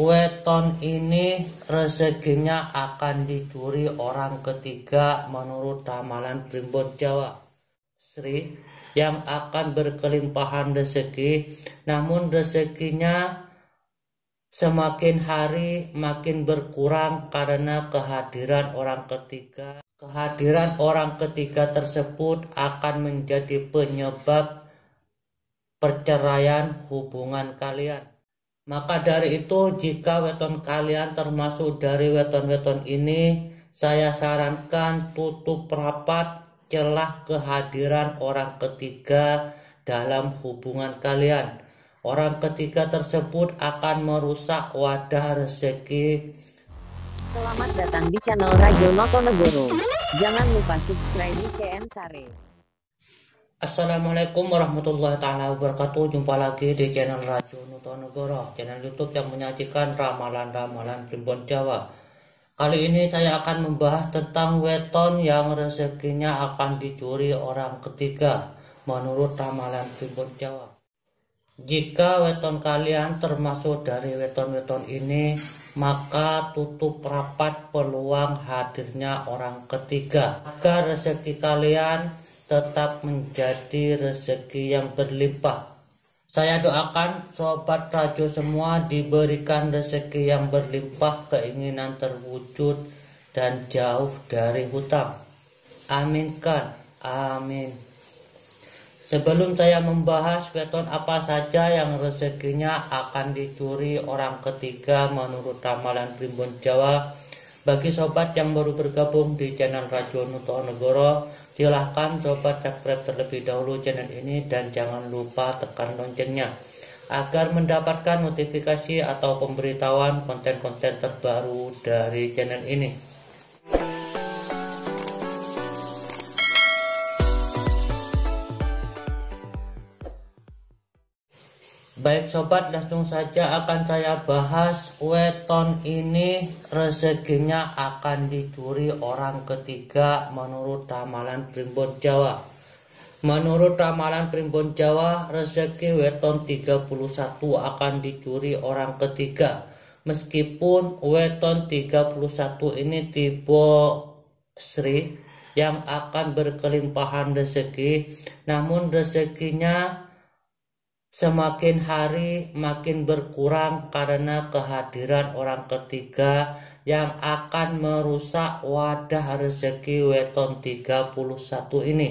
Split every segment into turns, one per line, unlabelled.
weton ini rezekinya akan dicuri orang ketiga menurut ramalan primbon Jawa. Sri yang akan berkelimpahan rezeki, namun rezekinya semakin hari makin berkurang karena kehadiran orang ketiga. Kehadiran orang ketiga tersebut akan menjadi penyebab perceraian hubungan kalian. Maka dari itu, jika weton kalian termasuk dari weton-weton ini, saya sarankan tutup rapat celah kehadiran orang ketiga dalam hubungan kalian. Orang ketiga tersebut akan merusak wadah rezeki. Selamat datang di channel Radio Notonegoro. Jangan lupa subscribe di KM Sare. Assalamualaikum warahmatullahi taala wabarakatuh. Jumpa lagi di channel Raju Nutonegoro, channel YouTube yang menyajikan ramalan-ramalan Primbon Jawa. Kali ini saya akan membahas tentang weton yang rezekinya akan dicuri orang ketiga menurut ramalan Primbon Jawa. Jika weton kalian termasuk dari weton-weton ini, maka tutup rapat peluang hadirnya orang ketiga. Agar rezeki kalian tetap menjadi rezeki yang berlimpah. Saya doakan sobat rajo semua diberikan rezeki yang berlimpah, keinginan terwujud dan jauh dari hutang. Amin kan? Amin. Sebelum saya membahas weton apa saja yang rezekinya akan dicuri orang ketiga menurut ramalan primbon Jawa, bagi sobat yang baru bergabung di channel Radio Nuto Negoro, silahkan sobat subscribe terlebih dahulu channel ini dan jangan lupa tekan loncengnya agar mendapatkan notifikasi atau pemberitahuan konten-konten terbaru dari channel ini. Baik sobat, langsung saja akan saya bahas weton ini rezekinya akan dicuri orang ketiga menurut ramalan Primbon Jawa. Menurut ramalan Primbon Jawa, rezeki weton 31 akan dicuri orang ketiga. Meskipun weton 31 ini tipe Sri yang akan berkelimpahan rezeki, namun rezekinya semakin hari makin berkurang karena kehadiran orang ketiga yang akan merusak wadah rezeki weton 31 ini.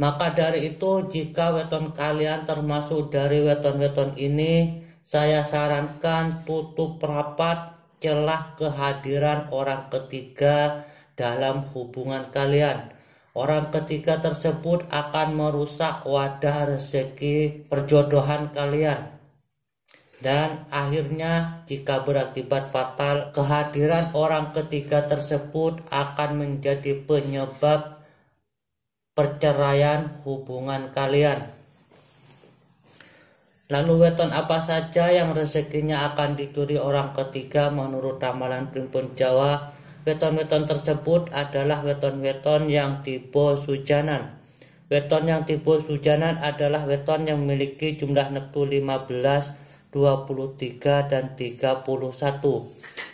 Maka dari itu jika weton kalian termasuk dari weton-weton ini, saya sarankan tutup rapat celah kehadiran orang ketiga dalam hubungan kalian Orang ketiga tersebut akan merusak wadah rezeki perjodohan kalian. Dan akhirnya jika berakibat fatal, kehadiran orang ketiga tersebut akan menjadi penyebab perceraian hubungan kalian. Lalu weton apa saja yang rezekinya akan dicuri orang ketiga menurut ramalan Primbon Jawa? Weton-weton tersebut adalah weton-weton yang tipe sujanan. Weton yang tipe sujanan adalah weton yang memiliki jumlah neptu 15, 23, dan 31.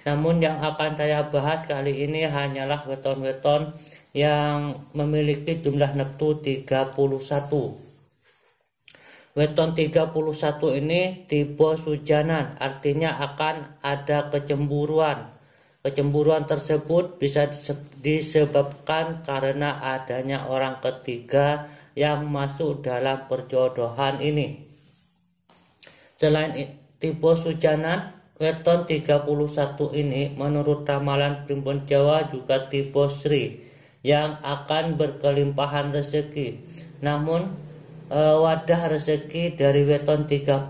Namun yang akan saya bahas kali ini hanyalah weton-weton yang memiliki jumlah neptu 31. Weton 31 ini tipe sujanan, artinya akan ada kecemburuan. Kecemburuan tersebut bisa disebabkan karena adanya orang ketiga yang masuk dalam perjodohan ini. Selain tipe sujana, weton 31 ini menurut ramalan primbon Jawa juga tipe Sri yang akan berkelimpahan rezeki. Namun e, wadah rezeki dari weton 31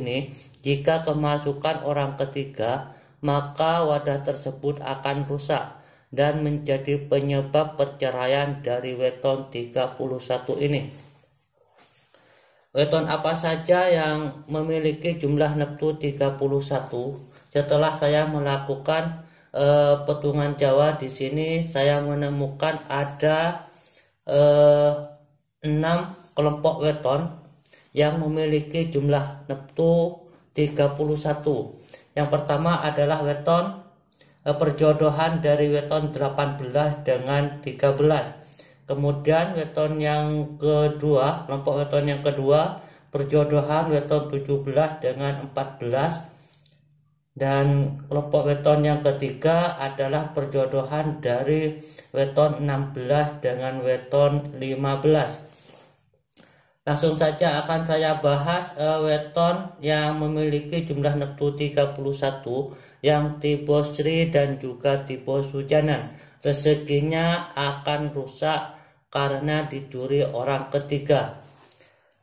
ini jika kemasukan orang ketiga maka wadah tersebut akan rusak dan menjadi penyebab perceraian dari weton 31 ini. Weton apa saja yang memiliki jumlah neptu 31? Setelah saya melakukan e, petungan Jawa di sini, saya menemukan ada e, eh, 6 kelompok weton yang memiliki jumlah neptu 31. Yang pertama adalah weton eh, perjodohan dari weton 18 dengan 13. Kemudian weton yang kedua, kelompok weton yang kedua perjodohan weton 17 dengan 14 dan kelompok weton yang ketiga adalah perjodohan dari weton 16 dengan weton 15. Langsung saja akan saya bahas uh, weton yang memiliki jumlah neptu 31 yang tipe Sri dan juga tipe Sujanan. Rezekinya akan rusak karena dicuri orang ketiga.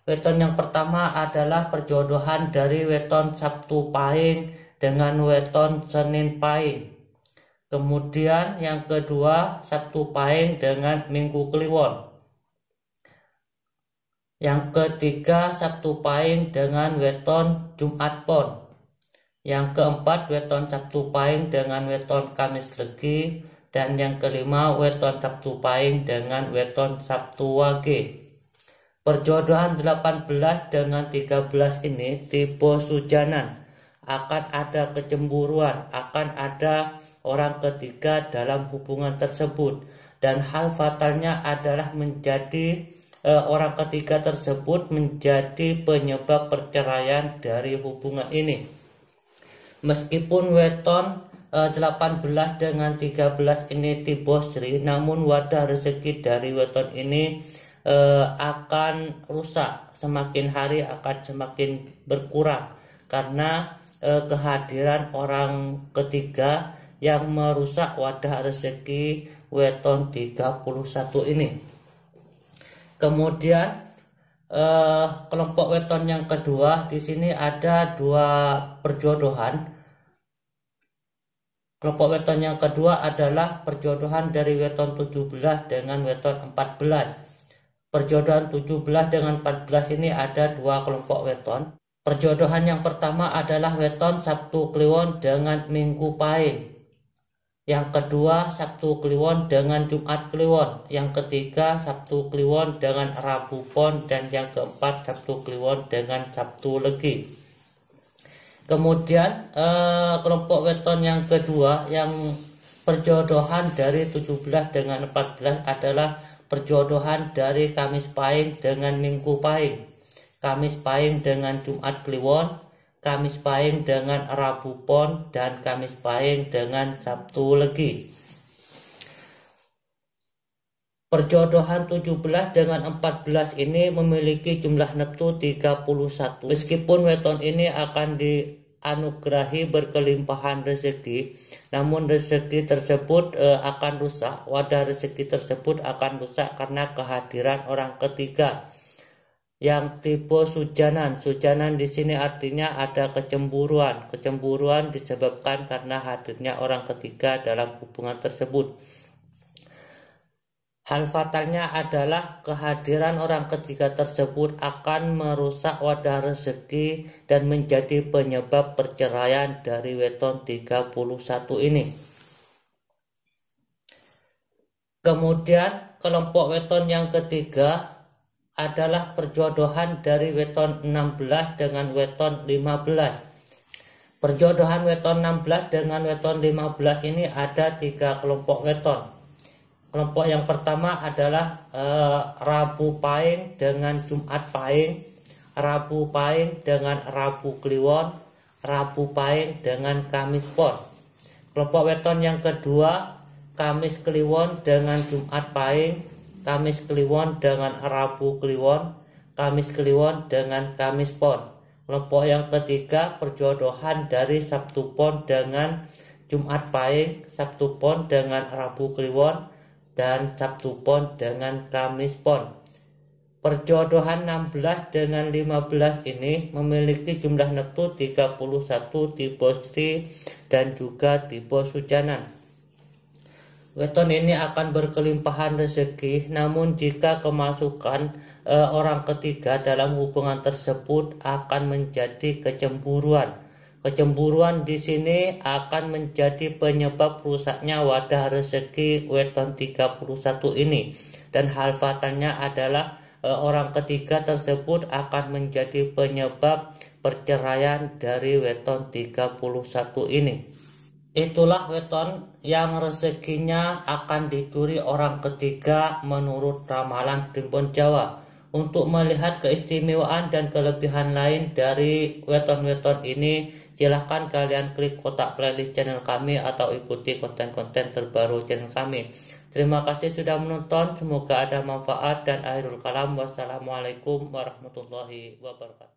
Weton yang pertama adalah perjodohan dari weton Sabtu Pahing dengan weton Senin Pahing. Kemudian yang kedua Sabtu Pahing dengan Minggu Kliwon. Yang ketiga, Sabtu Pahing dengan weton Jumat Pon. Yang keempat, weton Sabtu Pahing dengan weton Kamis Legi. Dan yang kelima, weton Sabtu Pahing dengan weton Sabtu Wage. Perjodohan 18 dengan 13 ini tipe sujanan. Akan ada kecemburuan, akan ada orang ketiga dalam hubungan tersebut. Dan hal fatalnya adalah menjadi Eh, orang ketiga tersebut menjadi penyebab perceraian dari hubungan ini. Meskipun weton 18 eh, dengan 13 ini Sri, namun wadah rezeki dari weton ini eh, akan rusak. Semakin hari akan semakin berkurang karena kehadiran orang ketiga yang merusak wadah rezeki weton 31 ini. Kemudian eh, kelompok weton yang kedua di sini ada dua perjodohan. Kelompok weton yang kedua adalah perjodohan dari weton 17 dengan weton 14. Perjodohan 17 dengan 14 ini ada dua kelompok weton. Perjodohan yang pertama adalah weton Sabtu Kliwon dengan Minggu Pahing yang kedua Sabtu Kliwon dengan Jumat Kliwon, yang ketiga Sabtu Kliwon dengan Rabu Pon, dan yang keempat Sabtu Kliwon dengan Sabtu Legi. Kemudian eh, kelompok weton yang kedua yang perjodohan dari 17 dengan 14 adalah perjodohan dari Kamis Pahing dengan Minggu Pahing, Kamis Pahing dengan Jumat Kliwon, Kamis Pahing dengan Rabu Pon dan Kamis Pahing dengan Sabtu Legi. Perjodohan 17 dengan 14 ini memiliki jumlah neptu 31. Meskipun weton ini akan dianugerahi berkelimpahan rezeki, namun rezeki tersebut e, akan rusak, wadah rezeki tersebut akan rusak karena kehadiran orang ketiga yang tipe sujanan. Sujanan di sini artinya ada kecemburuan. Kecemburuan disebabkan karena hadirnya orang ketiga dalam hubungan tersebut. Hal fatalnya adalah kehadiran orang ketiga tersebut akan merusak wadah rezeki dan menjadi penyebab perceraian dari weton 31 ini. Kemudian kelompok weton yang ketiga adalah perjodohan dari weton 16 dengan weton 15. Perjodohan weton 16 dengan weton 15 ini ada tiga kelompok weton. Kelompok yang pertama adalah e, Rabu Pahing dengan Jumat Pahing, Rabu Pahing dengan Rabu Kliwon, Rabu Pahing dengan Kamis Pon. Kelompok weton yang kedua Kamis Kliwon dengan Jumat Pahing, Kamis Kliwon dengan Rabu Kliwon, Kamis Kliwon dengan Kamis Pon. Kelompok yang ketiga perjodohan dari Sabtu Pon dengan Jumat Pahing, Sabtu Pon dengan Rabu Kliwon, dan Sabtu Pon dengan Kamis Pon. Perjodohan 16 dengan 15 ini memiliki jumlah neptu 31 di posisi dan juga tipe sujanan. Weton ini akan berkelimpahan rezeki, namun jika kemasukan e, orang ketiga dalam hubungan tersebut akan menjadi kecemburuan. Kecemburuan di sini akan menjadi penyebab rusaknya wadah rezeki weton 31 ini. Dan hal fatalnya adalah e, orang ketiga tersebut akan menjadi penyebab perceraian dari weton 31 ini. Itulah weton yang rezekinya akan dicuri orang ketiga menurut ramalan Primbon Jawa untuk melihat keistimewaan dan kelebihan lain dari weton-weton ini, silahkan kalian klik kotak playlist channel kami atau ikuti konten-konten terbaru channel kami. Terima kasih sudah menonton, semoga ada manfaat dan akhirul kalam. Wassalamualaikum warahmatullahi wabarakatuh.